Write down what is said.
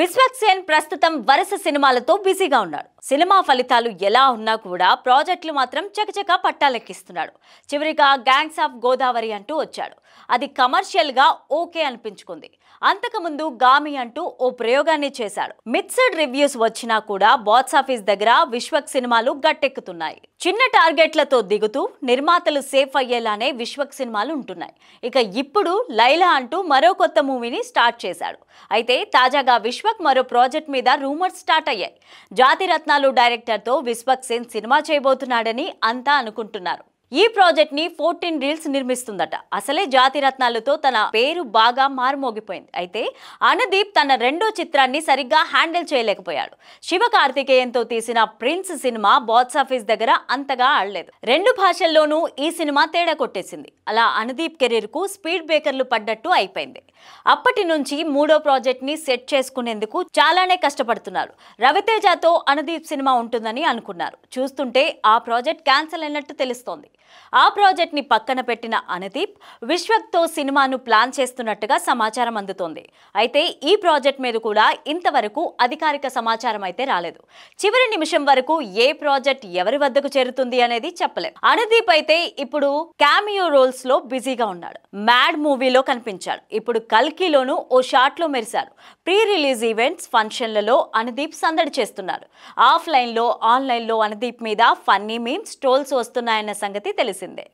విశ్వక్సేన్ ప్రస్తుతం వరుస సినిమాలతో బిజీగా ఉన్నాడు సినిమా ఫలితాలు ఎలా ఉన్నా కూడా ప్రాజెక్టులు మాత్రం చకచక పట్టాలెక్కిస్తున్నాడు చివరిగా గ్యాంగ్స్ ఆఫ్ గోదావరి అంటూ వచ్చాడు అది కమర్షియల్గా ఓకే అనిపించుకుంది అంతకుముందు గామి అంటూ ఓ ప్రయోగాన్ని చేశాడు మిక్స్డ్ రివ్యూస్ వచ్చినా కూడా బాక్సాఫీస్ దగ్గర విశ్వక్ సినిమాలు గట్టెక్కుతున్నాయి చిన్న టార్గెట్లతో దిగుతూ నిర్మాతలు సేఫ్ అయ్యేలానే విశ్వక్ సినిమాలు ఉంటున్నాయి ఇక ఇప్పుడు లైలా అంటూ మరో కొత్త మూవీని స్టార్ట్ చేశాడు అయితే తాజాగా విశ్వక్ మరో ప్రాజెక్ట్ మీద రూమర్స్ స్టార్ట్ అయ్యాయి జాతిరత్న మసాలు డైరెక్టర్తో విశ్వక్ సేన్ సినిమా చేయబోతున్నాడని అంతా అనుకుంటున్నారు ఈ ప్రాజెక్ట్ ని ఫోర్టీన్ రీల్స్ నిర్మిస్తుందట అసలే జాతి రత్నాలతో తన పేరు బాగా మారుమోగిపోయింది అయితే అనదీప్ తన రెండో చిత్రాన్ని సరిగ్గా హ్యాండిల్ చేయలేకపోయాడు శివ కార్తికేయంతో తీసిన ప్రిన్స్ సినిమా బాక్స్ ఆఫీస్ దగ్గర అంతగా ఆడలేదు రెండు భాషల్లోనూ ఈ సినిమా తేడా కొట్టేసింది అలా అనదీప్ కెరీర్ కు స్పీడ్ బ్రేకర్లు పడ్డట్టు అయిపోయింది అప్పటి నుంచి మూడో ప్రాజెక్ట్ ని సెట్ చేసుకునేందుకు చాలానే కష్టపడుతున్నారు రవితేజతో అనదీప్ సినిమా ఉంటుందని అనుకున్నారు చూస్తుంటే ఆ ప్రాజెక్ట్ క్యాన్సిల్ అయినట్టు తెలుస్తోంది ఆ ప్రాజెక్ట్ని పక్కన పెట్టిన అనదీప్ విశ్వక్తో సినిమాను ప్లాన్ చేస్తున్నట్టుగా సమాచారం అందుతోంది అయితే ఈ ప్రాజెక్ట్ మీద కూడా ఇంతవరకు అధికారిక సమాచారం అయితే రాలేదు చివరి నిమిషం వరకు ఏ ప్రాజెక్ట్ ఎవరి వద్దకు చేరుతుంది అనేది చెప్పలేదు అనదీప్ అయితే ఇప్పుడు క్యామియో రోల్స్ లో బిజీగా ఉన్నాడు మ్యాడ్ మూవీలో కనిపించాడు ఇప్పుడు కల్కిలోను ఓ షాట్లో మెరిశారు ప్రీ రిలీజ్ ఈవెంట్స్ ఫంక్షన్లలో అనదీప్ సందడి చేస్తున్నారు ఆఫ్లైన్లో ఆన్లైన్లో అనదీప్ మీద ఫన్నీ మీమ్స్ ట్రోల్స్ వస్తున్నాయన్న సంగతి తెలిసిందే